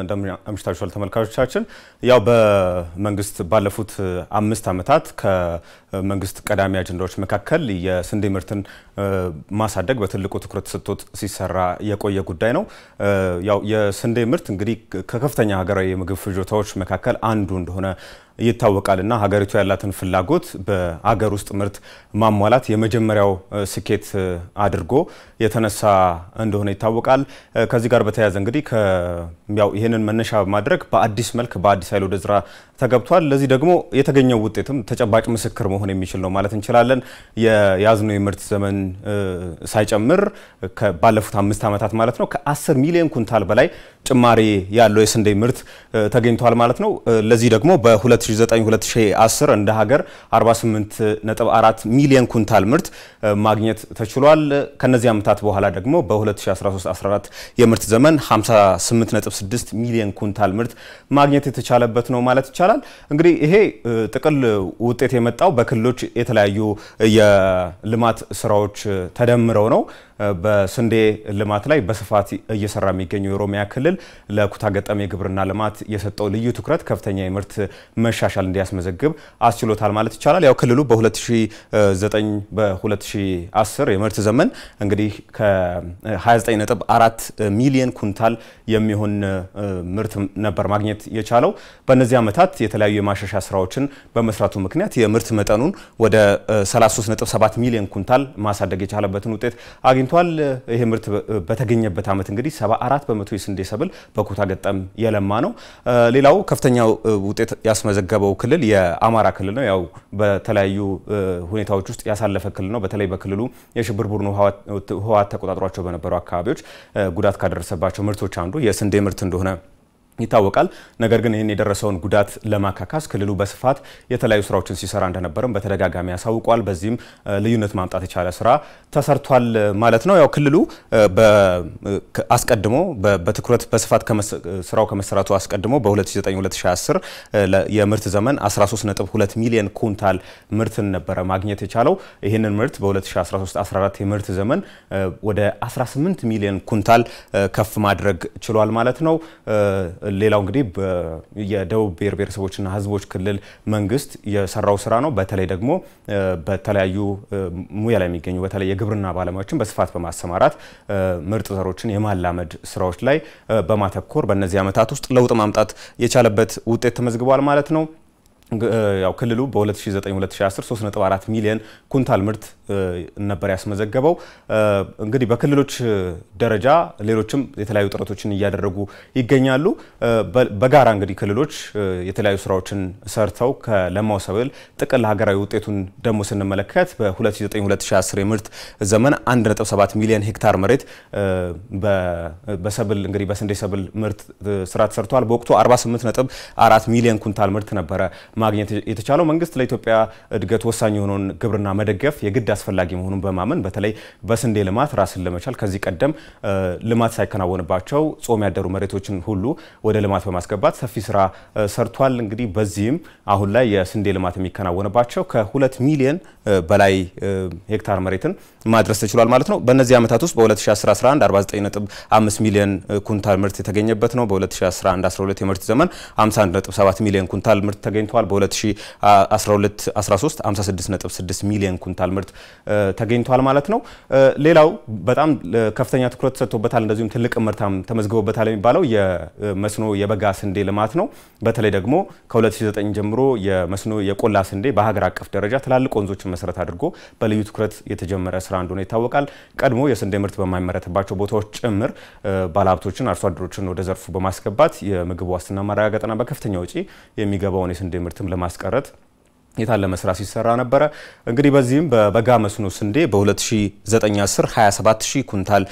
እንደምን አምሽታችኋል ተመልካቾቻችን። ያው በመንግስት ባለፉት አምስት ዓመታት ከመንግስት ቀዳሚ አጀንዳዎች መካከል የስንዴ ምርትን ማሳደግ በትልቁ ትኩረት ሰጥቶት ሲሰራ የቆየ ጉዳይ ነው። ያው የስንዴ ምርት እንግዲህ ከከፍተኛ ሀገራዊ የምግብ ፍጆታዎች መካከል አንዱ እንደሆነ ይታወቃልና ሀገሪቱ ያላትን ፍላጎት በአገር ውስጥ ምርት ማሟላት የመጀመሪያው ስኬት አድርጎ የተነሳ እንደሆነ ይታወቃል። ከዚህ ጋር በተያያዘ እንግዲህ ያው ይህንን መነሻ በማድረግ በአዲስ መልክ በአዲስ ኃይል ወደ ስራ ተገብቷል። ለዚህ ደግሞ የተገኘው ውጤትም ተጨባጭ ምስክር መሆን የሚችል ነው ማለት እንችላለን። የያዝነው የምርት ዘመን ሳይጨምር ባለፉት አምስት ዓመታት ማለት ነው ከአስር ሚሊዮን ኩንታል በላይ ጭማሪ ያለው የስንዴ ምርት ተገኝቷል ማለት ነው። ለዚህ ደግሞ በሁለት 2010 እንደ ሀገር 48.4 ሚሊዮን ኩንታል ምርት ማግኘት ተችሏል። ከነዚህ ዓመታት በኋላ ደግሞ በ2013-14 የምርት ዘመን 58.6 ሚሊዮን ኩንታል ምርት ማግኘት የተቻለበት ነው ማለት ይቻላል። እንግዲህ ይሄ ጥቅል ውጤት የመጣው በክልሎች የተለያዩ የልማት ስራዎች ተደምረው ነው። በስንዴ ልማት ላይ በስፋት እየሰራ የሚገኘው የኦሮሚያ ክልል ለኩታ ገጠም የግብርና ልማት የሰጠው ልዩ ትኩረት ከፍተኛ የምርት መሻሻል እንዲያስመዘግብ አስችሎታል ማለት ይቻላል። ያው ክልሉ በ2009 በ2010 የምርት ዘመን እንግዲህ ከ29.4 ሚሊየን ኩንታል የሚሆን ምርት ነበር ማግኘት የቻለው። በእነዚህ ዓመታት የተለያዩ የማሻሻያ ስራዎችን በመስራቱ ምክንያት የምርት መጠኑን ወደ 33.7 ሚሊዮን ኩንታል ማሳደግ የቻለበትን ውጤት አግኝ አግኝቷል። ይሄ ምርት በተገኘበት ዓመት እንግዲህ 74 በመቶ የስንዴ ሰብል በኩታ ገጠም የለማ ነው። ሌላው ከፍተኛ ውጤት ያስመዘገበው ክልል የአማራ ክልል ነው። ያው በተለያዩ ሁኔታዎች ውስጥ ያሳለፈ ክልል ነው። በተለይ በክልሉ የሽብር ቡድኑ ህወሓት ተቆጣጥሯቸው በነበሩ አካባቢዎች ጉዳት ካደረሰባቸው ምርቶች አንዱ የስንዴ ምርት እንደሆነ ይታወቃል። ነገር ግን ይህን የደረሰውን ጉዳት ለማካካስ ክልሉ በስፋት የተለያዩ ስራዎችን ሲሰራ እንደነበረም በተደጋጋሚ ያሳውቋል። በዚህም ልዩነት ማምጣት የቻለ ስራ ተሰርቷል ማለት ነው። ያው ክልሉ አስቀድሞ በትኩረት በስፋት ስራው ከመሰራቱ አስቀድሞ በ2009-2010 የምርት ዘመን 13.2 ሚሊዮን ኩንታል ምርትን ነበረ ማግኘት የቻለው። ይህንን ምርት በ2013-14 የምርት ዘመን ወደ 18 ሚሊዮን ኩንታል ከፍ ማድረግ ችሏል ማለት ነው። ሌላው እንግዲህ የደቡብ ብሔር ብሔረሰቦችና ህዝቦች ክልል መንግስት የሰራው ስራ ነው። በተለይ ደግሞ በተለያዩ ሙያ ላይ የሚገኙ በተለይ የግብርና ባለሙያዎችን በስፋት በማሰማራት ምርጥ ዘሮችን የማላመድ ስራዎች ላይ በማተኮር በእነዚህ ዓመታት ውስጥ ለውጥ ማምጣት የቻለበት ውጤት ተመዝግቧል ማለት ነው። ያው ክልሉ በ2009-2010 3.4 ሚሊዮን ኩንታል ምርት ነበር ያስመዘገበው። እንግዲህ በክልሎች ደረጃ ሌሎችም የተለያዩ ጥረቶችን እያደረጉ ይገኛሉ። በጋራ እንግዲህ ክልሎች የተለያዩ ስራዎችን ሰርተው ከለማው ሰብል ጥቅል ሀገራዊ ውጤቱን ደግሞ ስንመለከት በ2009-2010 የምርት ዘመን 1.7 ሚሊዮን ሄክታር መሬት በሰብል እንግዲህ በስንዴ ሰብል ምርት ስራ ተሰርተዋል። በወቅቱ 48.4 ሚሊዮን ኩንታል ምርት ነበረ ማግኘት የተቻለው መንግስት ለኢትዮጵያ እድገት ወሳኝ የሆነውን ግብርና መደገፍ የግድ አስፈላጊ መሆኑን በማመን በተለይ በስንዴ ልማት ራስን ለመቻል ከዚህ ቀደም ልማት ሳይከናወንባቸው ጾም ያደሩ መሬቶችን ሁሉ ወደ ልማት በማስገባት ሰፊ ስራ ሰርቷል። እንግዲህ በዚህም አሁን ላይ የስንዴ ልማት የሚከናወንባቸው ከሁለት ሚሊዮን በላይ ሄክታር መሬትን ማድረስ ተችሏል ማለት ነው። በእነዚህ ዓመታት ውስጥ በ2011 49.5 ሚሊዮን ኩንታል ምርት የተገኘበት ነው። በ2011 12 የምርት ዘመን 51.7 ሚሊዮን ኩንታል ምርት ተገኝቷል ተገኝቷል። በ2012 13 56.6 ሚሊዮን ኩንታል ምርት ተገኝቷል ማለት ነው። ሌላው በጣም ከፍተኛ ትኩረት ተሰጥቶበታል፣ እንደዚሁም ትልቅ ምርታም ተመዝግቦበታል የሚባለው የመስኖ የበጋ ስንዴ ልማት ነው። በተለይ ደግሞ ከ2009 ጀምሮ የመስኖ የቆላ ስንዴ በሀገር አቀፍ ደረጃ ትላልቅ ወንዞችን መሰረት አድርጎ በልዩ ትኩረት የተጀመረ ስራ እንደሆነ ይታወቃል። ቀድሞ የስንዴ ምርት በማይመረትባቸው ቦታዎች ጭምር ባለሀብቶችን፣ አርሶ አደሮችን ወደ ዘርፉ በማስገባት የምግብ ዋስትና ማረጋገጥና በከፍተኛ ውጪ የሚገባውን የስንዴ ምርት ግጭትም ለማስቀረት የታለመ ስራ ሲሰራ ነበረ። እንግዲህ በዚህም በበጋ መስኖ ስንዴ በ2009 10 27 ኩንታል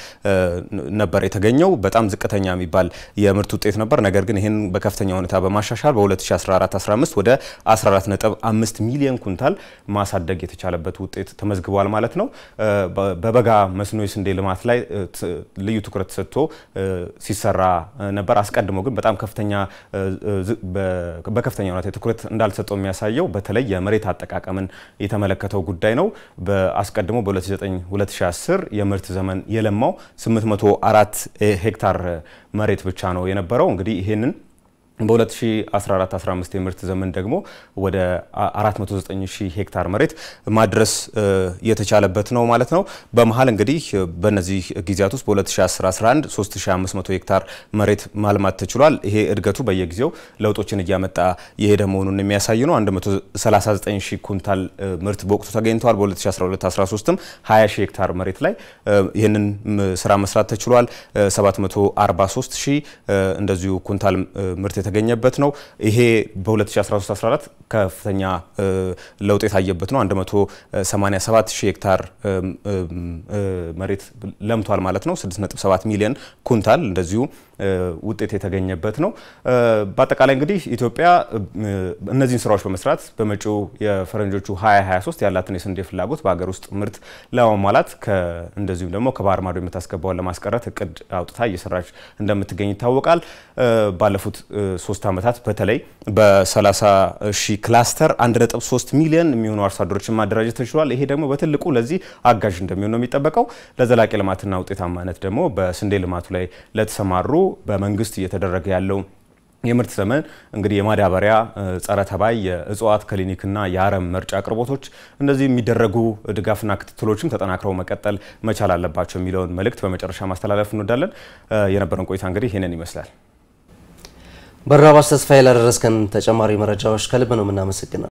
ነበር የተገኘው። በጣም ዝቅተኛ የሚባል የምርት ውጤት ነበር። ነገር ግን ይህን በከፍተኛ ሁኔታ በማሻሻል በ2014 15 ወደ 14.5 ሚሊዮን ኩንታል ማሳደግ የተቻለበት ውጤት ተመዝግቧል ማለት ነው። በበጋ መስኖ የስንዴ ልማት ላይ ልዩ ትኩረት ሰጥቶ ሲሰራ ነበር። አስቀድሞ ግን በጣም ከፍተኛ በከፍተኛ ሁኔታ ትኩረት እንዳልሰጠው የሚያሳየው በተለይ የመሬት አጠቃቀምን የተመለከተው ጉዳይ ነው። በአስቀድሞ በ2009-2010 የምርት ዘመን የለማው 804 ሄክታር መሬት ብቻ ነው የነበረው። እንግዲህ ይህንን በ2014-15 የምርት ዘመን ደግሞ ወደ 490 ሺህ ሄክታር መሬት ማድረስ የተቻለበት ነው ማለት ነው። በመሀል እንግዲህ በነዚህ ጊዜያት ውስጥ በ2011 3500 ሄክታር መሬት ማልማት ተችሏል። ይሄ እድገቱ በየጊዜው ለውጦችን እያመጣ የሄደ መሆኑን የሚያሳይ ነው። 139 ኩንታል ምርት በወቅቱ ተገኝተዋል። በ2012-13ም 20 ሄክታር መሬት ላይ ይህንን ስራ መስራት ተችሏል። 743 እንደዚሁ ኩንታል ምርት የተገኘበት ነው። ይሄ በ2013-14 ከፍተኛ ለውጥ የታየበት ነው። 187 ሺህ ሄክታር መሬት ለምቷል ማለት ነው። 6.7 ሚሊዮን ኩንታል እንደዚሁ ውጤት የተገኘበት ነው። በአጠቃላይ እንግዲህ ኢትዮጵያ እነዚህን ስራዎች በመስራት በመጪው የፈረንጆቹ 2023 ያላትን የስንዴ ፍላጎት በሀገር ውስጥ ምርት ለማሟላት እንደዚሁም ደግሞ ከባህር ማዶ የምታስገባውን ለማስቀረት እቅድ አውጥታ እየሰራች እንደምትገኝ ይታወቃል። ባለፉት ሶስት ዓመታት በተለይ በ30 ሺህ ክላስተር 1.3 ሚሊዮን የሚሆኑ አርሶ አደሮችን ማደራጀት ተችሏል። ይሄ ደግሞ በትልቁ ለዚህ አጋዥ እንደሚሆን ነው የሚጠበቀው። ለዘላቂ ልማትና ውጤታማነት ደግሞ በስንዴ ልማቱ ላይ ለተሰማሩ በመንግስት እየተደረገ ያለው የምርት ዘመን እንግዲህ የማዳበሪያ ጸረ ተባይ የእጽዋት ክሊኒክና የአረም መርጫ አቅርቦቶች እነዚህ የሚደረጉ ድጋፍና ክትትሎችም ተጠናክረው መቀጠል መቻል አለባቸው የሚለውን መልእክት በመጨረሻ ማስተላለፍ እንወዳለን። የነበረን ቆይታ እንግዲህ ይህንን ይመስላል። በራባስ ተስፋዬ ላደረስከን ተጨማሪ መረጃዎች ከልብ ነው የምናመሰግነው።